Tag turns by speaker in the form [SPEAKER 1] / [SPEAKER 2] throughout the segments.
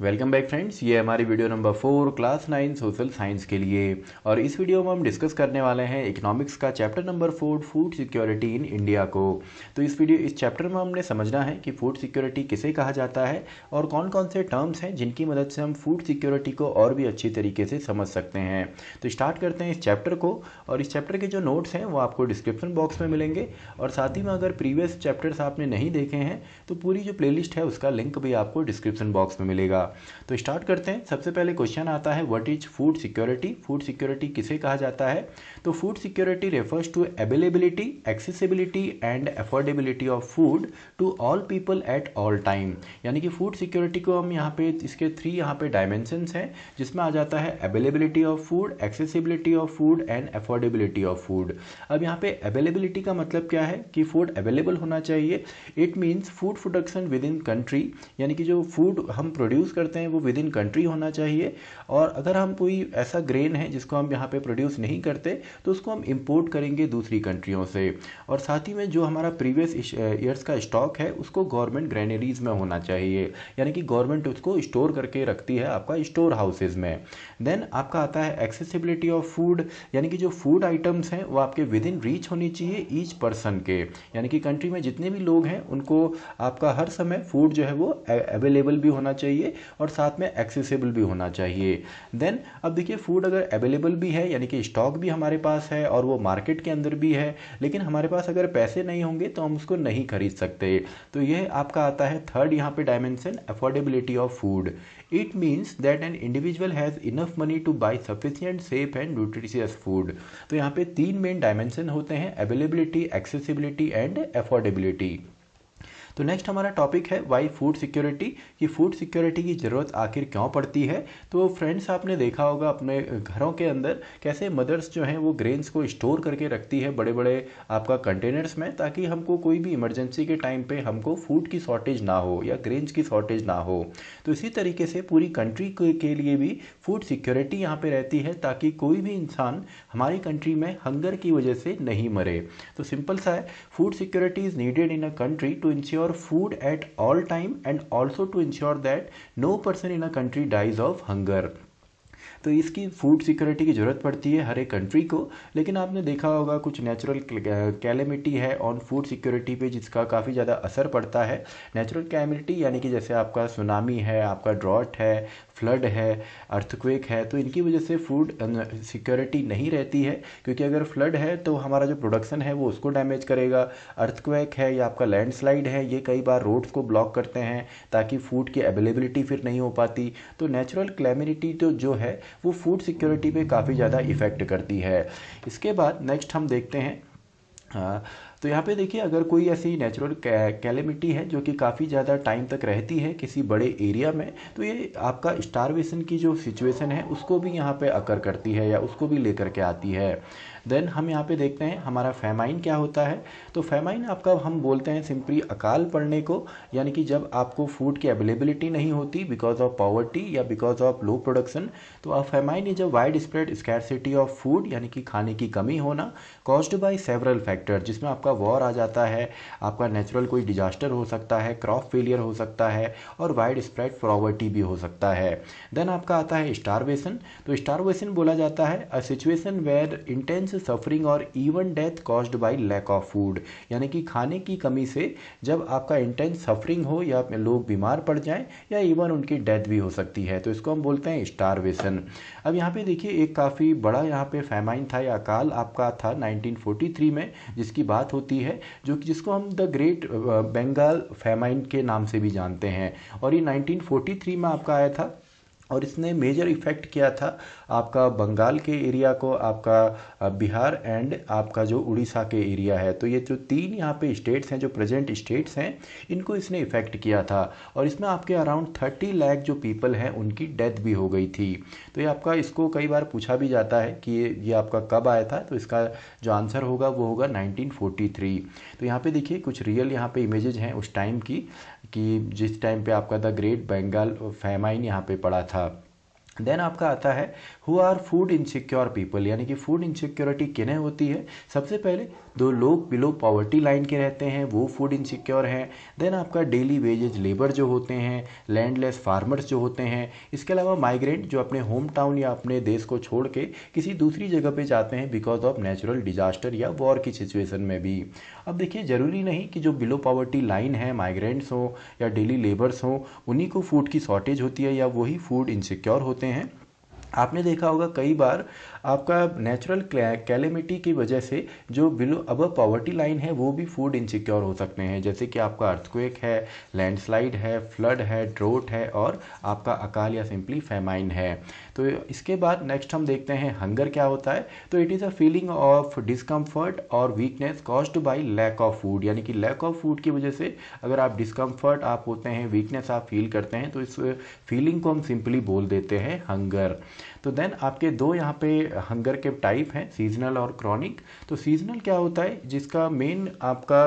[SPEAKER 1] welcome back friends ये हमारी video number four class nine social science के लिए और इस वीडियो में हम डिस्कस करने वाले हैं इकोनॉमिक्स का chapter number four food security in India को तो इस वीडियो इस चैप्टर में हमने समझना है कि फूड सिक्योरिटी किसे कहा जाता है और कौन कौन से टर्म्स हैं जिनकी मदद से हम फूड सिक्योरिटी को और भी अच्छी तरीके से समझ सकते हैं तो स्टार्ट करते हैं इस चैप्टर को और इस चैप्टर के जो नोट्स हैं वो आपको डिस्क्रिप्शन बॉक्स में मिलेंगे और साथ ही में अगर प्रीवियस चैप्टर्स आपने नहीं देखे हैं तो पूरी जो प्लेलिस्ट है उसका लिंक भी आपको डिस्क्रिप्शन बॉक्स में मिलेगा होगा तो स्टार्ट करते हैं सबसे पहले क्वेश्चन आता है what is food security food security किसे कहा जाता है तो food security refers to availability accessibility and affordability of food to all people at all time यानी कि फूड सिक्योरिटी को हम यहाँ पे इसके थ्री यहाँ पे डायमेंशंस हैं जिसमें आ जाता है availability of food accessibility of food and affordability of food अब यहाँ पे अवेलेबिलिटी का मतलब क्या है कि फूड अवेलेबल होना चाहिए it means food production within country यानी कि जो फूड हम प्रोड्यूस करते हैं वो विद इन कंट्री होना चाहिए और अगर हम कोई ऐसा ग्रेन है जिसको हम यहाँ पे प्रोड्यूस नहीं करते तो उसको हम इम्पोर्ट करेंगे दूसरी कंट्रियों से और साथ ही में जो हमारा प्रीवियस ईयर्स का स्टॉक है उसको गवर्नमेंट ग्रेनरीज में होना चाहिए यानी कि गवर्नमेंट उसको स्टोर करके रखती है आपका स्टोर हाउसेज में देन आपका आता है एक्सेसिबिलिटी ऑफ फूड यानी कि जो फूड आइटम्स हैं वो आपके विद इन रीच होनी चाहिए ईच पर्सन के यानी कि कंट्री में जितने भी लोग हैं उनको आपका हर समय फूड जो है वो अवेलेबल भी होना चाहिए और साथ में एक्सेसिबल भी होना चाहिए देन अब देखिए फूड अगर अवेलेबल भी है यानी कि स्टॉक भी हमारे पास है और वो मार्केट के अंदर भी है लेकिन हमारे पास अगर पैसे नहीं होंगे तो हम उसको नहीं खरीद सकते तो यह आपका आता है थर्ड यहाँ पे dimension affordability of food it means that an individual has enough money to buy sufficient safe and nutritious food तो यहाँ पे तीन मेन डायमेंशन होते हैं अवेलेबिलिटी एक्सेसिबिलिटी एंड अफोर्डेबिलिटी तो नेक्स्ट हमारा टॉपिक है वाई फूड सिक्योरिटी कि फूड सिक्योरिटी की ज़रूरत आखिर क्यों पड़ती है तो फ्रेंड्स आपने देखा होगा अपने घरों के अंदर कैसे मदर्स जो हैं वो ग्रेन्स को स्टोर करके रखती है बड़े बड़े आपका कंटेनर्स में ताकि हमको कोई भी इमरजेंसी के टाइम पर हमको फूड की शॉर्टेज ना हो या ग्रेन्स की शॉर्टेज ना हो तो इसी तरीके से पूरी कंट्री के लिए भी फूड सिक्योरिटी यहाँ पर रहती है ताकि कोई भी इंसान हमारी कंट्री में हंगर की वजह से नहीं मरे तो सिंपल सा है food security is needed in a country to ensure your food at all time and also to ensure that no person in a country dies of hunger तो इसकी फूड सिक्योरिटी की ज़रूरत पड़ती है हर एक कंट्री को लेकिन आपने देखा होगा कुछ नेचुरल कैलेमिटी है ऑन फूड सिक्योरिटी पे जिसका काफ़ी ज़्यादा असर पड़ता है नेचुरल कैलेमिटी यानी कि जैसे आपका सुनामी है आपका ड्रॉट है फ्लड है अर्थक्वेक है तो इनकी वजह से फूड सिक्योरिटी नहीं रहती है क्योंकि अगर फ्लड है तो हमारा जो प्रोडक्शन है वो उसको डैमेज करेगा अर्थक्वेक है या आपका लैंडस्लाइड है ये कई बार रोड्स को ब्लॉक करते हैं ताकि फूड की अवेलेबिलिटी फिर नहीं हो पाती तो नेचुरल क्लेमिनिटी तो जो है वो फूड सिक्योरिटी पर काफ़ी ज़्यादा इफ़ेक्ट करती है इसके बाद नेक्स्ट हम देखते हैं तो यहाँ पे देखिए अगर कोई ऐसी नेचुरल कैलेमिटी है जो कि काफ़ी ज़्यादा टाइम तक रहती है किसी बड़े एरिया में तो ये आपका स्टारवेशन की जो सिचुएशन है उसको भी यहाँ पे अकर करती है या उसको भी लेकर के आती है देन हम यहाँ पे देखते हैं हमारा फेमाइन क्या होता है तो फेमाइन आपका हम बोलते हैं सिंपली अकाल पड़ने को यानी कि जब आपको फूड की अवेलेबिलिटी नहीं होती बिकॉज ऑफ पॉवर्टी या बिकॉज ऑफ लो प्रोडक्शन तो आप famine is a widespread scarcity of food यानी कि खाने की कमी होना कॉज्ड बाई सेवरल फैक्टर जिसमें आपका वॉर आ जाता है आपका नेचुरल कोई डिजास्टर हो सकता है क्रॉप फेलियर हो सकता है और वाइड स्प्रेड पॉवर्टी भी हो सकता है देन आपका आता है स्टारवेशन तो स्टारवेशन बोला जाता है a situation where intense suffering और even death caused by lack of food यानी कि खाने की कमी से जब आपका इंटेंस सफरिंग हो या लोग बीमार पड़ जाएं या इवन उनकी डेथ भी हो सकती है तो इसको हम बोलते हैं स्टारवेशन अब यहाँ पे देखिए एक काफ़ी बड़ा यहाँ पे फैमाइन था या अकाल आपका था 1943 में जिसकी बात होती है जो कि जिसको हम द ग्रेट बंगाल फैमाइन के नाम से भी जानते हैं और ये 1943 में आपका आया था और इसने मेजर इफ़ेक्ट किया था आपका बंगाल के एरिया को आपका बिहार एंड आपका जो उड़ीसा के एरिया है तो ये जो तीन यहाँ पे स्टेट्स हैं जो प्रेजेंट स्टेट्स हैं इनको इसने इफ़ेक्ट किया था और इसमें आपके अराउंड थर्टी लाख जो पीपल हैं उनकी डेथ भी हो गई थी तो ये आपका इसको कई बार पूछा भी जाता है कि ये आपका कब आया था तो इसका जो आंसर होगा वो होगा नाइनटीन तो यहाँ पे देखिए कुछ रियल यहाँ पर इमेजेज हैं उस टाइम की कि जिस टाइम पर आपका द ग्रेट बंगाल फैमाइन यहाँ पर पड़ा था था देन आपका आता है who are food insecure people यानी कि फूड इनसिक्योरिटी किन्हें होती है सबसे पहले दो लोग बिलो पॉवर्टी लाइन के रहते हैं वो फूड इनसिक्योर हैं देन आपका डेली वेजेज लेबर जो होते हैं लैंडलेस फार्मर्स जो होते हैं इसके अलावा माइग्रेंट जो अपने होम टाउन या अपने देश को छोड़ के किसी दूसरी जगह पे जाते हैं बिकॉज ऑफ नेचुरल डिजास्टर या वॉर की सिचुएशन में भी अब देखिए ज़रूरी नहीं कि जो बिलो पॉवर्टी लाइन है माइग्रेंट्स हों या डेली लेबर्स हों उन्हीं को फूड की शॉर्टेज होती है या वही फूड इनसिक्योर होते हैं आपने देखा होगा कई बार आपका नेचुरल कैलेमिटी की वजह से जो बिलो अब पॉवर्टी लाइन है वो भी फूड इनसिक्योर हो सकते हैं जैसे कि आपका अर्थक्वेक है लैंडस्लाइड है फ्लड है ड्रोट है और आपका अकाल या सिंपली फेमाइन है तो इसके बाद नेक्स्ट हम देखते हैं हंगर क्या होता है तो it is a feeling of discomfort और weakness caused by lack of food यानी कि लैक ऑफ फूड की वजह से अगर आप डिस्कम्फर्ट आप होते हैं वीकनेस आप फील करते हैं तो इस फीलिंग को हम सिंपली बोल देते हैं हंगर तो देन आपके दो यहाँ पे हंगर के टाइप हैं सीजनल और क्रॉनिक तो सीजनल क्या होता है जिसका मेन आपका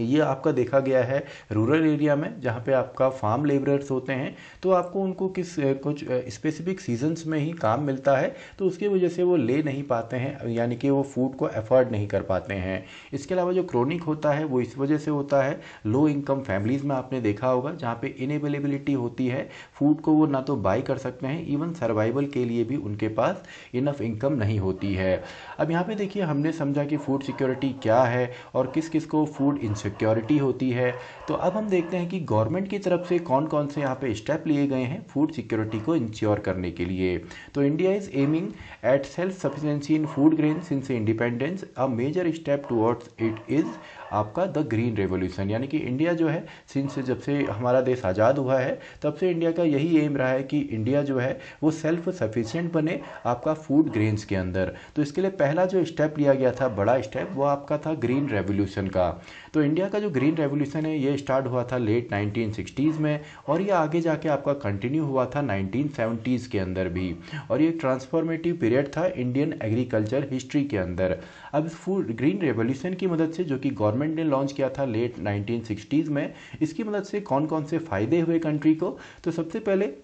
[SPEAKER 1] ये आपका देखा गया है रूरल एरिया में जहाँ पे आपका फार्म लेबरर्स होते हैं तो आपको उनको किस कुछ स्पेसिफिक सीजन्स में ही काम मिलता है तो उसकी वजह से वो ले नहीं पाते हैं यानी कि वो फूड को अफोर्ड नहीं कर पाते हैं इसके अलावा जो क्रोनिक होता है वो इस वजह से होता है लो इनकम फैमिलीज़ में आपने देखा होगा जहाँ पर इनेबलेबिलिटी होती है फूड को वो ना तो बाई कर सकते हैं इवन सर्वाइवल के लिए भी उनके पास इनफ इनकम नहीं होती है अब यहाँ पर देखिए हमने समझा कि फ़ूड सिक्योरिटी क्या है और किस किस को फूड इंश्योरेंस सिक्योरिटी होती है तो अब हम देखते हैं कि गवर्नमेंट की तरफ से कौन कौन से यहाँ पे स्टेप लिए गए हैं फूड सिक्योरिटी को इंश्योर करने के लिए तो India is aiming at self sufficiency in food grain since independence a major step towards it is आपका द ग्रीन रेवोल्यूशन यानी कि इंडिया जो है सिंस जब से हमारा देश आज़ाद हुआ है तब से इंडिया का यही एम रहा है कि इंडिया जो है वो सेल्फ सफिशेंट बने आपका फूड ग्रेन्स के अंदर तो इसके लिए पहला जो स्टेप लिया गया था बड़ा स्टेप वो आपका था ग्रीन रेवोल्यूशन का तो इंडिया का जो ग्रीन रेवोल्यूशन है ये स्टार्ट हुआ था लेट नाइनटीन में और ये आगे जाके आपका कंटिन्यू हुआ था नाइनटीन के अंदर भी और ये ट्रांसफॉर्मेटिव पीरियड था इंडियन एग्रीकल्चर हिस्ट्री के अंदर अब फूड ग्रीन रेवोल्यूशन की मदद से जो कि गवर्नमेंट ने लॉन्च किया था लेट नाइनटीन में इसकी मदद से कौन कौन से फ़ायदे हुए कंट्री को तो सबसे पहले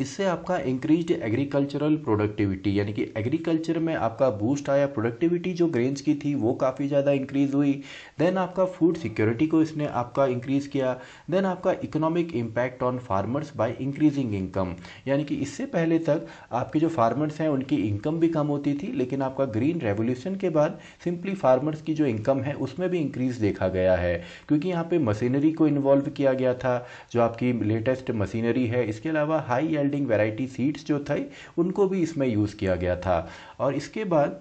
[SPEAKER 1] इससे आपका इंक्रीज एग्रीकल्चरल प्रोडक्टिविटी यानी कि एग्रीकल्चर में आपका बूस्ट आया प्रोडक्टिविटी जो ग्रेन्स की थी वो काफ़ी ज़्यादा इंक्रीज हुई देन आपका फूड सिक्योरिटी को इसने आपका इंक्रीज़ किया देन आपका economic impact on farmers by increasing income यानी कि इससे पहले तक आपके जो फार्मर्स हैं उनकी इनकम भी कम होती थी लेकिन आपका ग्रीन रेवोल्यूशन के बाद सिंपली फार्मर्स की जो इनकम है उसमें भी इंक्रीज़ देखा गया है क्योंकि यहाँ पर मशीनरी को इन्वॉल्व किया गया था जो आपकी लेटेस्ट मशीनरी है इसके अलावा हाई स्टैंडिंग वैरायटी सीड्स जो थे उनको भी इसमें यूज़ किया गया था और इसके बाद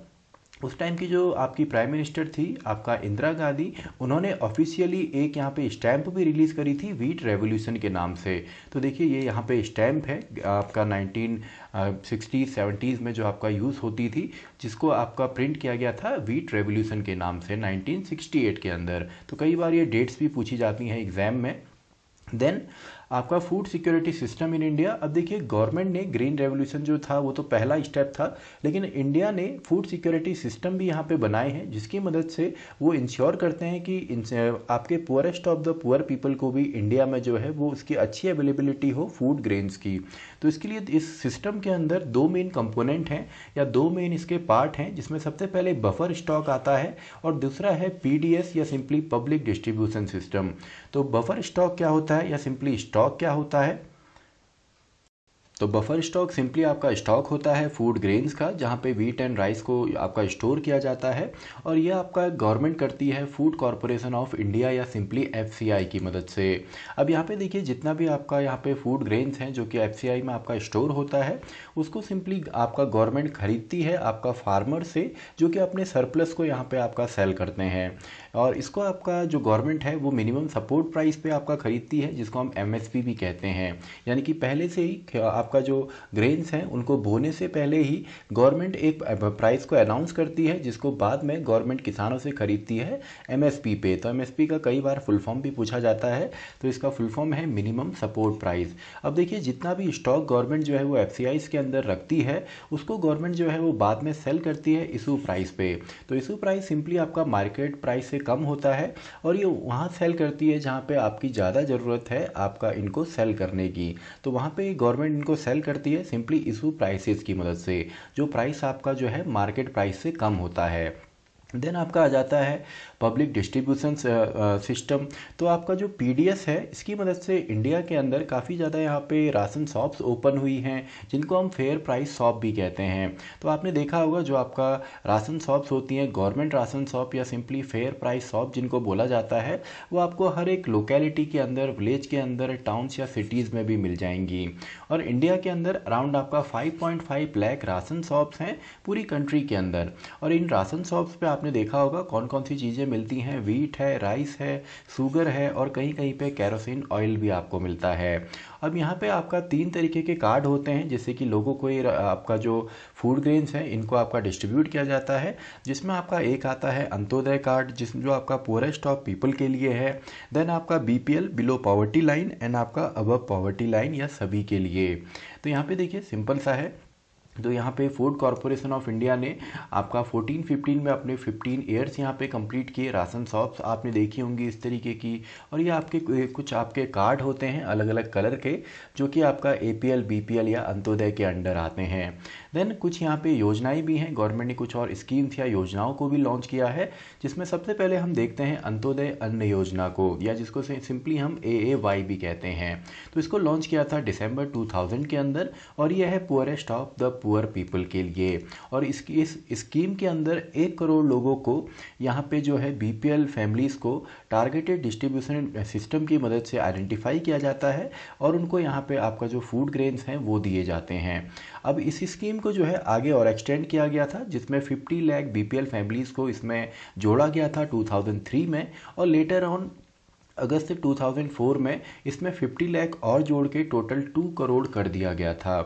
[SPEAKER 1] उस टाइम की जो आपकी प्राइम मिनिस्टर थी आपका इंदिरा गांधी उन्होंने ऑफिशियली एक यहाँ पे स्टैम्प भी रिलीज़ करी थी वीट रेवोल्यूशन के नाम से तो देखिए ये यहाँ पे स्टैम्प है आपका नाइनटीन सिक्सटीज सेवेंटीज में जो आपका यूज़ होती थी जिसको आपका प्रिंट किया गया था वीट रेवोल्यूशन के नाम से 1968 के अंदर तो कई बार ये डेट्स भी पूछी जाती हैं एग्ज़ाम में देन आपका food security system in India अब देखिए गवर्नमेंट ने ग्रीन रेवोल्यूशन जो था वो तो पहला स्टेप था लेकिन इंडिया ने फूड सिक्योरिटी सिस्टम भी यहाँ पे बनाए हैं जिसकी मदद से वो इंश्योर करते हैं कि आपके poorest of the poor people को भी इंडिया में जो है वो उसकी अच्छी अवेलेबिलिटी हो फूड ग्रेन्स की तो इसके लिए इस सिस्टम के अंदर दो मेन कंपोनेंट हैं या दो मेन इसके पार्ट हैं जिसमें सबसे पहले बफर स्टॉक आता है और दूसरा है पी या सिंपली पब्लिक डिस्ट्रीब्यूशन सिस्टम तो बफर स्टॉक क्या होता है या सिंपली स्टॉक लॉग क्या होता है तो बफर स्टॉक सिंपली आपका स्टॉक होता है फूड ग्रेन्स का जहाँ पे वीट एंड राइस को आपका स्टोर किया जाता है और यह आपका गवर्नमेंट करती है फूड कॉरपोरेशन ऑफ इंडिया या सिंपली एफ की मदद से अब यहाँ पे देखिए जितना भी आपका यहाँ पे फूड ग्रेन्स हैं जो कि एफ में आपका स्टोर होता है उसको सिंपली आपका गवर्नमेंट खरीदती है आपका फार्मर से जो कि अपने सरप्लस को यहाँ पर आपका सेल करते हैं और इसको आपका जो गवर्नमेंट है वो मिनिमम सपोर्ट प्राइस पर आपका खरीदती है जिसको हम एम भी कहते हैं यानी कि पहले से ही आप आपका जो ग्रेन्स हैं उनको बोने से पहले ही गवर्नमेंट एक प्राइस को अनाउंस करती है जिसको बाद में गवर्नमेंट किसानों से खरीदती है एमएसपी पे तो एमएसपी का कई बार फुल फॉर्म भी पूछा जाता है तो इसका फुल फॉर्म है मिनिमम सपोर्ट प्राइस अब देखिए जितना भी स्टॉक गवर्नमेंट जो है वो एफ के अंदर रखती है उसको गवर्नमेंट जो है वो बाद में सेल करती है इशू प्राइस पे तो इशू प्राइस सिंपली आपका मार्केट प्राइस से कम होता है और ये वहाँ सेल करती है जहाँ पे आपकी ज़्यादा ज़रूरत है आपका इनको सेल करने की तो वहाँ पे गवर्नमेंट इनको सेल करती है सिंपली इशू प्राइसेस की मदद से जो प्राइस आपका जो है मार्केट प्राइस से कम होता है देन आपका आ जाता है पब्लिक डिस्ट्रीब्यूशन सिस्टम तो आपका जो पी है इसकी मदद से इंडिया के अंदर काफ़ी ज़्यादा यहाँ पे राशन शॉप्स ओपन हुई हैं जिनको हम फेयर प्राइस शॉप भी कहते हैं तो आपने देखा होगा जो आपका राशन शॉप्स होती हैं गवर्नमेंट राशन शॉप या सिंपली फेयर प्राइस शॉप जिनको बोला जाता है वो आपको हर एक लोकेलिटी के अंदर विलेज के अंदर टाउन्स या सिटीज़ में भी मिल जाएंगी और इंडिया के अंदर अराउंड आपका फाइव पॉइंट राशन शॉप्स हैं पूरी कंट्री के अंदर और इन राशन शॉप्स पर आप आपने देखा होगा कौन कौन सी चीज़ें मिलती हैं वीट है राइस है शुगर है और कहीं कहीं पे कैरोसिन ऑयल भी आपको मिलता है अब यहाँ पे आपका तीन तरीके के कार्ड होते हैं जैसे कि लोगों को ये आपका जो फूड ग्रेन्स हैं इनको आपका डिस्ट्रीब्यूट किया जाता है जिसमें आपका एक आता है अंत्योदय कार्ड जिस जो आपका पोरेस्ट ऑफ पीपल के लिए है देन आपका B below poverty line and आपका अबव पॉवर्टी लाइन या सभी के लिए तो यहाँ पे देखिए सिंपल सा है तो यहाँ पे फूड कॉरपोरेशन ऑफ इंडिया ने आपका 14-15 में अपने 15 ईयर्स यहाँ पे कंप्लीट किए राशन शॉप्स आपने देखी होंगी इस तरीके की और ये आपके कुछ आपके कार्ड होते हैं अलग अलग कलर के जो कि आपका A P L B P L या अंत्योदय के अंडर आते हैं देन कुछ यहाँ पे योजनाएं भी हैं गवर्नमेंट ने कुछ और स्कीम्स या योजनाओं को भी लॉन्च किया है जिसमें सबसे पहले हम देखते हैं अंत्योदय अन्न योजना को या जिसको सिंपली हम ए ए वाई भी कहते हैं तो इसको लॉन्च किया था दिसंबर 2000 के अंदर और यह है poorest of the poor people के लिए और इसकी इस स्कीम के अंदर एक करोड़ लोगों को यहाँ पे जो है एल फैमिलीज़ को टारगेटेड डिस्ट्रीब्यूशन सिस्टम की मदद से आइडेंटिफाई किया जाता है और उनको यहाँ पे आपका जो फूड ग्रेन्स हैं वो दिए जाते हैं अब इस स्कीम को जो है आगे और एक्सटेंड किया गया था जिसमें 50 लाख बीपीएल फैमिलीज़ को इसमें जोड़ा गया था 2003 में और लेटर ऑन अगस्त 2004 में इसमें 50 लाख और जोड़ के टोटल 2 करोड़ कर दिया गया था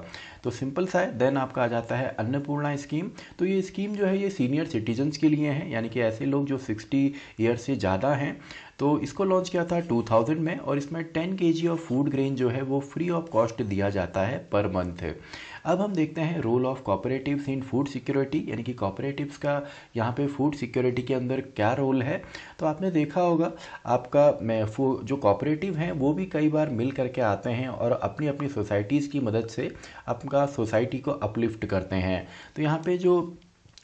[SPEAKER 1] तो सिंपल सा है देन आपका आ जाता है अन्नपूर्णा स्कीम तो ये स्कीम जो है ये सीनियर सिटीजन्स के लिए है यानी कि ऐसे लोग जो सिक्सटी ईयर से ज़्यादा हैं तो इसको लॉन्च किया था 2000 में और इसमें 10 के ऑफ फूड ग्रेन जो है वो फ्री ऑफ कॉस्ट दिया जाता है पर मंथ अब हम देखते हैं role of cooperatives in food security यानी कि कॉपरेटिव्स का यहाँ पे फूड सिक्योरिटी के अंदर क्या रोल है तो आपने देखा होगा आपका मैं जो कॉपरेटिव हैं वो भी कई बार मिल करके आते हैं और अपनी अपनी सोसाइटीज़ की मदद से अपने का सोसाइटी को अपलिफ्ट करते हैं तो यहाँ पे जो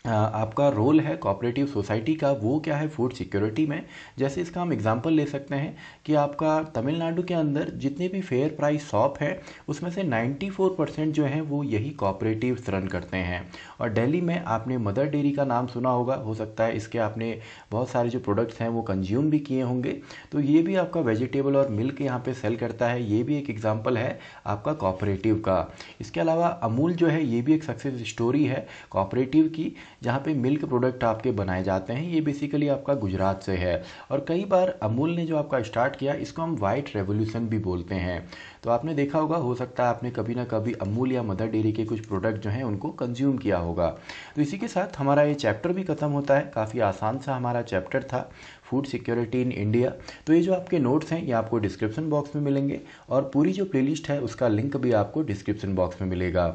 [SPEAKER 1] आपका रोल है कोऑपरेटिव सोसाइटी का वो क्या है फूड सिक्योरिटी में जैसे इसका हम एग्जांपल ले सकते हैं कि आपका तमिलनाडु के अंदर जितने भी फेयर प्राइस शॉप है उसमें से 94 परसेंट जो है वो यही कोऑपरेटिव रन करते हैं और दिल्ली में आपने मदर डेयरी का नाम सुना होगा हो सकता है इसके आपने बहुत सारे जो प्रोडक्ट्स हैं वो कंज्यूम भी किए होंगे तो ये भी आपका वेजिटेबल और मिल्क यहाँ पर सेल करता है ये भी एक एग्जाम्पल है आपका कॉपरेटिव का इसके अलावा अमूल जो है ये भी एक सक्सेस स्टोरी है कॉपरेटिव की जहाँ पे मिल्क प्रोडक्ट आपके बनाए जाते हैं ये बेसिकली आपका गुजरात से है और कई बार अमूल ने जो आपका स्टार्ट किया इसको हम वाइट रेवोल्यूशन भी बोलते हैं तो आपने देखा होगा हो सकता है आपने कभी ना कभी अमूल या मदर डेयरी के कुछ प्रोडक्ट जो हैं उनको कंज्यूम किया होगा तो इसी के साथ हमारा ये चैप्टर भी ख़त्म होता है काफ़ी आसान सा हमारा चैप्टर था फूड सिक्योरिटी इन इंडिया तो ये जो आपके नोट्स हैं ये आपको डिस्क्रिप्शन बॉक्स में मिलेंगे और पूरी जो प्लेलिस्ट है उसका लिंक भी आपको डिस्क्रिप्शन बॉक्स में मिलेगा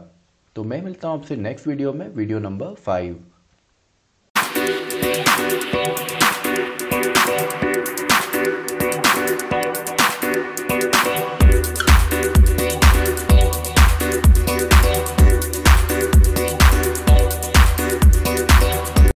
[SPEAKER 1] तो मैं मिलता हूँ आपसे नेक्स्ट वीडियो में वीडियो नंबर फाइव